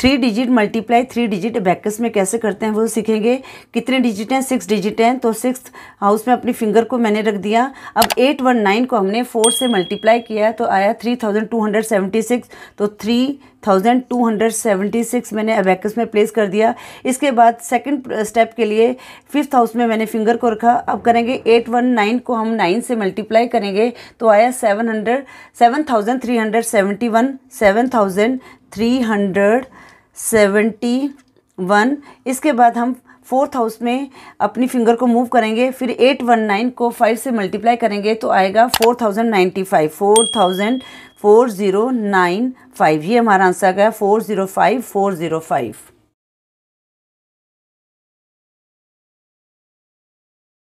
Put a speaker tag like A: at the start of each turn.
A: three digit multiply three digit abacus में कैसे करते हैं वो सीखेंगे कितने डिजिट हैं सिक्स डिजिट हैं तो सिक्स हाउस में अपनी फिंगर को मैंने रख दिया अब एट वन नाइन को हमने फोर से मल्टीप्लाई किया तो आया three thousand two hundred seventy six तो three thousand two hundred seventy six मैंने अबैकस में प्लेस कर दिया इसके बाद सेकंड स्टेप के लिए फिफ्थ हाउस में मैंने फिंगर को रखा अब करेंगे एट वन नाइन को हम नाइन से मल्टीप्लाई करेंगे तो आया seven hundred seven thousand three hundred seventy one seven thousand three hundred seventy one इसके बाद हम फोर्थ हाउस में अपनी फिंगर को मूव करेंगे फिर एट वन नाइन को फाइव से मल्टीप्लाई करेंगे तो आएगा four thousand ninety five four thousand four zero nine five ये हमारा आंसर आ गया four zero
B: five four zero five